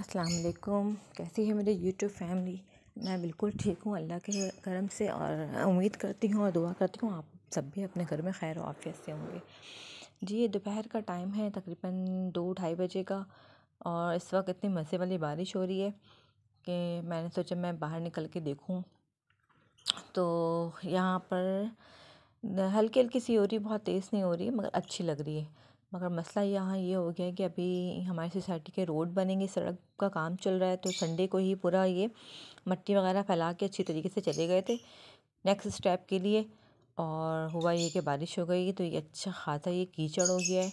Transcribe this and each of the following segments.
अस्सलाम वालेकुम कैसी है मेरी यूट्यूब फैमिली मैं बिल्कुल ठीक हूँ अल्लाह के करम से और उम्मीद करती हूँ और दुआ करती हूँ आप सब भी अपने घर में खैर वाफियत से होंगे जी ये दोपहर का टाइम है तकरीबन दो ढाई बजे का और इस वक्त इतनी मज़े वाली बारिश हो रही है कि मैंने सोचा मैं बाहर निकल के देखूँ तो यहाँ पर हल्की हल्की सी हो रही बहुत तेज़ नहीं हो रही मगर अच्छी लग रही है मगर मसला यहाँ ये हो गया कि अभी हमारी सोसाइटी के रोड बनेंगे सड़क का काम चल रहा है तो संडे को ही पूरा ये मट्टी वगैरह फैला के अच्छी तरीके से चले गए थे नेक्स्ट स्टेप के लिए और हुआ ये कि बारिश हो गई तो ये अच्छा खासा ये कीचड़ हो गया है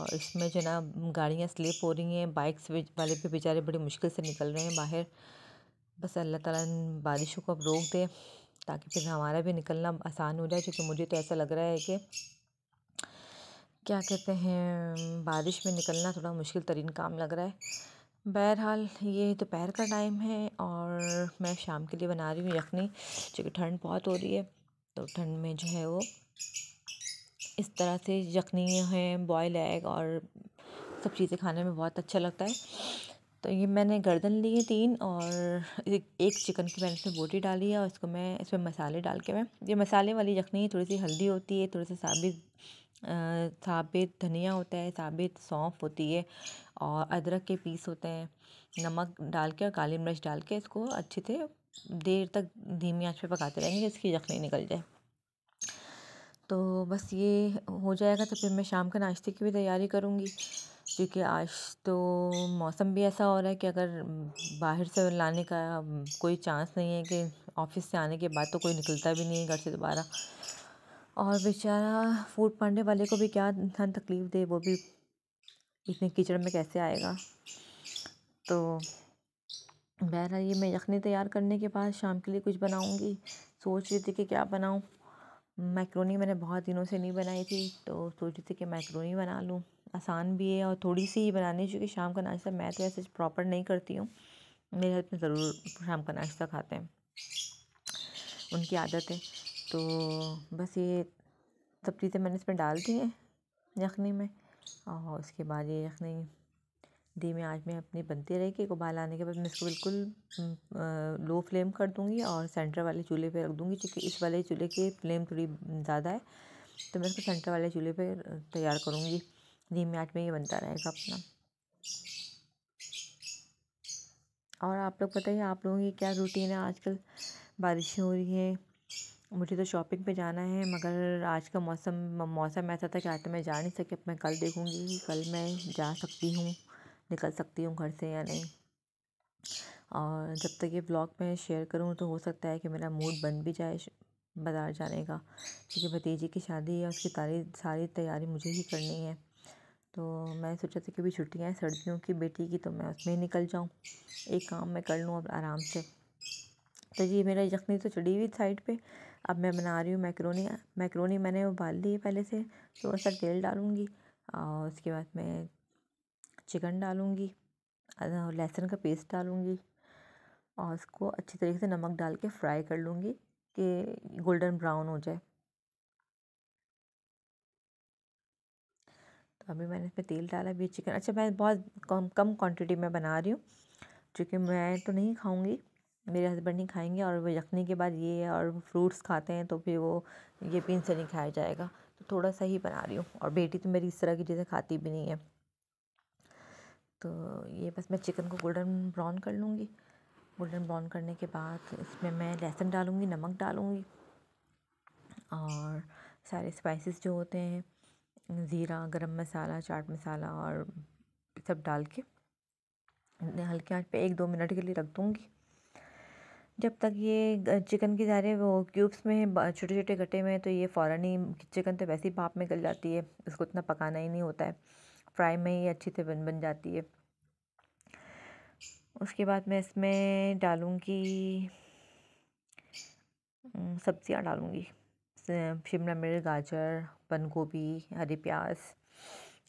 और इसमें जो ना गाड़ियाँ स्लिप हो रही हैं बाइक्स वाले भी बेचारे बड़ी मुश्किल से निकल रहे हैं बाहर बस अल्लाह ताला इन बारिशों को अब रोक दे ताकि फिर हमारा भी निकलना आसान हो जाए क्योंकि मुझे तो ऐसा लग रहा है कि क्या कहते हैं बारिश में निकलना थोड़ा मुश्किल तरीन काम लग रहा है बहरहाल ये दोपहर का टाइम है और मैं शाम के लिए बना रही हूँ यखनी चूँकि ठंड बहुत हो रही है तो ठंड में जो है वो इस तरह से यखनी है बॉयल एग और सब चीज़ें खाने में बहुत अच्छा लगता है तो ये मैंने गर्दन ली है तीन और एक चिकन की मैंने इसमें बोटी डाली है और इसको मैं इसमें मसाले डाल के मैं ये मसाले वाली यखनी थोड़ी सी हल्दी होती है थोड़ी सी साबित साबित धनिया होता है साबित सौंफ होती है और अदरक के पीस होते हैं नमक डाल के और काली मिर्च डाल के इसको अच्छे से देर तक धीमी आंच पे पकाते रहेंगे इसकी यखनी निकल जाए तो बस ये हो जाएगा तो फिर मैं शाम के नाश्ते की भी तैयारी करूँगी क्योंकि आज तो मौसम भी ऐसा हो रहा है कि अगर बाहर से लाने का कोई चांस नहीं है कि ऑफिस से आने के बाद तो कोई निकलता भी नहीं है घर से दोबारा और बेचारा फूड पढ़ने वाले को भी क्या इंसान तकलीफ़ दे वो भी इतने कीचड़ में कैसे आएगा तो बहरा ये मैं यखनी तैयार करने के बाद शाम के लिए कुछ बनाऊँगी सोच रही थी कि क्या बनाऊँ मैक्रोनी मैंने बहुत दिनों से नहीं बनाई थी तो सोच रही थी कि मैक्रोनी बना लूँ आसान भी है और थोड़ी सी ही बनानी है क्योंकि शाम का नाश्ता मैं तो ऐसे प्रॉपर नहीं करती हूँ मेरे हस्बैंड ज़रूर शाम का नाश्ता खाते हैं उनकी आदत है तो बस ये सब चीज़ें मैंने इसमें डाल दी हैं यखनी में और उसके बाद ये यखनी धीमे आज में अपनी बनती रहेगी एक उबाल आने के बाद मैं इसको बिल्कुल लो फ्लेम कर दूँगी और सेंटर वाले चूल्हे पे रख दूँगी क्योंकि इस वाले चूल्हे की फ्लेम थोड़ी ज़्यादा है तो मैं इसको सेंटर वाले चूल्हे पे तैयार करूँगी धीमे आज में ये बनता रहेगा अपना और आप लोग बताइए आप लोगों की क्या रूटीन है आजकल बारिशें हो रही हैं मुझे तो शॉपिंग पे जाना है मगर आज का मौसम मौसम ऐसा था कि आज तो मैं जा नहीं सकी अब मैं कल देखूँगी कल मैं जा सकती हूँ निकल सकती हूँ घर से या नहीं और जब तक ये ब्लॉग मैं शेयर करूँ तो हो सकता है कि मेरा मूड बन भी जाए बाज़ार जाने का क्योंकि भतीजी की शादी है उसकी तारी सारी तैयारी मुझे ही करनी है तो मैं सोचा था कि भी छुट्टियाँ हैं सर्दियों की बेटी की तो मैं उसमें ही निकल जाऊँ एक काम मैं कर लूँ अब आराम से तो जी मेरा यखनी तो चढ़ी हुई साइड पे अब मैं बना रही हूँ मैक्रोनी मैक्रोनी मैंने उबाल ली है पहले से थोड़ा सा तेल डालूँगी और उसके बाद मैं चिकन डालूँगी लहसुन का पेस्ट डालूँगी और उसको अच्छी तरीके से नमक डाल के फ्राई कर लूँगी कि गोल्डन ब्राउन हो जाए तो अभी मैंने इसमें तेल डाला भी चिकन अच्छा मैं बहुत कम कम क्वांटिटी में बना रही हूँ क्योंकि मैं तो नहीं खाऊँगी मेरे हस्बैंड नहीं खाएंगे और वो यखनी के बाद ये और फ्रूट्स खाते हैं तो फिर वो ये पिन से नहीं खाया जाएगा तो थोड़ा सा ही बना रही हूँ और बेटी तो मेरी इस तरह की चीज़ें खाती भी नहीं है तो ये बस मैं चिकन को गोल्डन ब्राउन कर लूँगी गोल्डन ब्राउन करने के बाद इसमें मैं लहसुन डालूँगी नमक डालूँगी और सारे स्पाइसेस जो होते हैं ज़ीरा गरम मसाला चाट मसाला और सब डाल के हल्के आँच पे एक दो मिनट के लिए रख दूँगी जब तक ये चिकन की सारे वो क्यूब्स में छोटे छोटे कटे में तो ये फ़ौर ही चिकन तो वैसे ही भाप में गल जाती है इसको इतना पकाना ही नहीं होता है फ्राई में ही अच्छी से बन बन जाती है उसके बाद मैं इसमें डालूँगी सब्ज़ियाँ डालूँगी शिमला मिर्च गाजर बंद गोभी हरी प्याज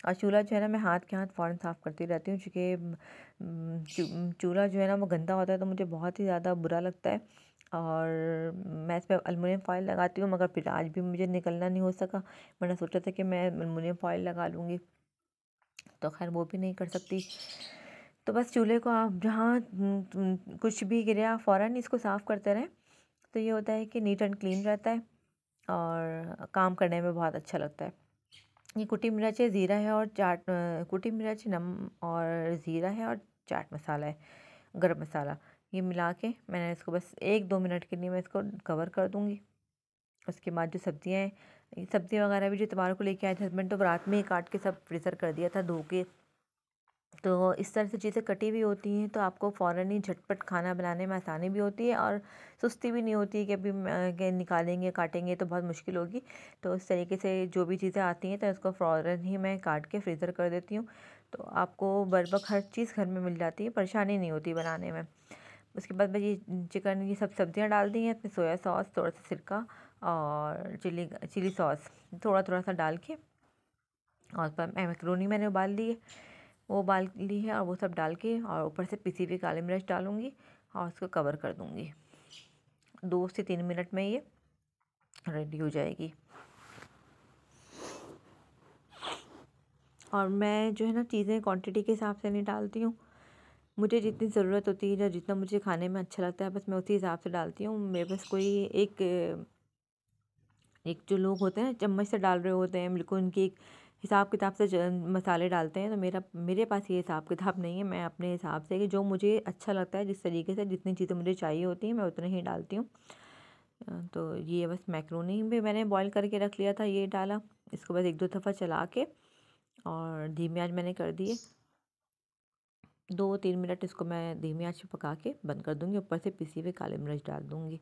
और चूल्हा जो है ना मैं हाथ के हाथ फ़ौरन साफ़ करती रहती हूँ चूँकि चूल्हा जो है ना वो गंदा होता है तो मुझे बहुत ही ज़्यादा बुरा लगता है और मैं इस पर अलमिनियम फॉइल लगाती हूँ मगर फिर आज भी मुझे निकलना नहीं हो सका मैंने सोचा था कि मैं अलमिनियम फॉइल लगा लूँगी तो खैर वो भी नहीं कर सकती तो बस चूल्हे को आप जहाँ कुछ भी गिरे आप फ़ौर इसको साफ़ करते रहें तो ये होता है कि नीट एंड क्लीन रहता है और काम करने में बहुत अच्छा लगता है ये कुटी मिर्च है ज़ीरा है और चाट कुटी मिर्च नम और ज़ीरा है और चाट मसाला है गर्म मसाला ये मिला के मैंने इसको बस एक दो मिनट के लिए मैं इसको कवर कर दूँगी उसके बाद जो सब्ज़ियाँ हैं सब्ज़ी वगैरह भी जो तुम्हारे को लेके आए थे हस्बैंड तो रात में ही काट के सब फ्रीज़र कर दिया था धो के तो इस तरह से चीज़ें कटी हुई होती हैं तो आपको फ़ौर ही झटपट खाना बनाने में आसानी भी होती है और सुस्ती भी नहीं होती है कि अभी निकालेंगे काटेंगे तो बहुत मुश्किल होगी तो इस तरीके से जो भी चीज़ें आती हैं तो उसको फ़ौर ही मैं काट के फ्रीज़र कर देती हूँ तो आपको बरबक हर चीज़ घर में मिल जाती है परेशानी नहीं होती बनाने में उसके बाद मैं ये चिकन ये सब सब्ज़ियाँ डाल दी हैं इसमें सोया सॉस थोड़ा सा सिरका और चिली चिली सॉस थोड़ा थोड़ा सा डाल के और पर मैक्रोनी मैंने उबाल ली है वो उबाल ली है और वो सब डाल के और ऊपर से पिसी हुई काली मिर्च डालूँगी और उसको कवर कर दूँगी दो से तीन मिनट में ये रेडी हो जाएगी और मैं जो है ना चीज़ें क्वांटिटी के हिसाब से नहीं डालती हूँ मुझे जितनी ज़रूरत होती है या जितना मुझे खाने में अच्छा लगता है बस मैं उसी हिसाब से डालती हूँ मेरे पास कोई एक एक जो लोग होते हैं चम्मच से डाल रहे होते हैं बिल्कुल उनकी एक हिसाब किताब से मसाले डालते हैं तो मेरा मेरे पास ये हिसाब किताब नहीं है मैं अपने हिसाब से कि जो मुझे अच्छा लगता है जिस तरीके से जितनी चीज़ें मुझे चाहिए होती हैं मैं उतने ही डालती हूँ तो ये बस मैक्रोनी भी मैंने बॉईल करके रख लिया था ये डाला इसको बस एक दो दफ़ा चला के और धीमी आँच मैंने कर दिए दो तीन मिनट इसको मैं धीमी आँच पका के बंद कर दूँगी ऊपर से पीसी हुई काली मिर्च डाल दूँगी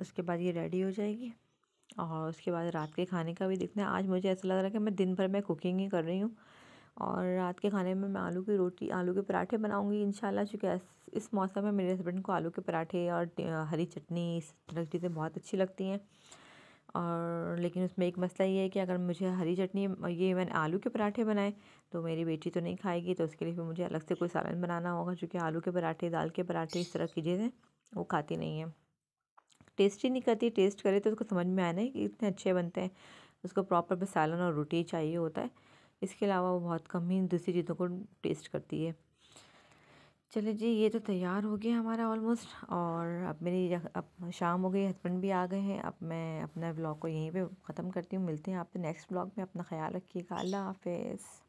उसके बाद ये रेडी हो जाएगी और उसके बाद रात के खाने का भी देखना है आज मुझे ऐसा लग रहा है कि मैं दिन भर में कुकिंग ही कर रही हूँ और रात के खाने में मैं आलू की रोटी आलू के पराठे बनाऊँगी इन चूँकि इस मौसम में मेरे हस्बैंड को आलू के पराठे और हरी चटनी इस तरह की चीज़ें बहुत अच्छी लगती हैं और लेकिन उसमें एक मसला ये है कि अगर मुझे हरी चटनी ये मैंने आलू के पराठे बनाए तो मेरी बेटी तो नहीं खाएगी तो उसके लिए फिर मुझे अलग से कोई सालन बनाना होगा चूँकि आलू के पराठे दाल के पराठे इस तरह की चीज़ें वो खाती नहीं है टेस्ट ही नहीं करती टेस्ट करे तो उसको समझ में आना है कि इतने अच्छे बनते हैं उसको प्रॉपर मसालन और रोटी चाहिए होता है इसके अलावा वो बहुत कम ही दूसरी चीज़ों को टेस्ट करती है चलिए जी ये तो तैयार हो गया हमारा ऑलमोस्ट और अब मेरी अब शाम हो गई हस्बैंड भी आ गए हैं अब मैं अपना ब्लॉग को यहीं पे ख़त्म करती हूँ मिलते हैं आप नेक्स्ट ब्लॉग में अपना ख्याल रखिएगा अल्लाह हाफिज़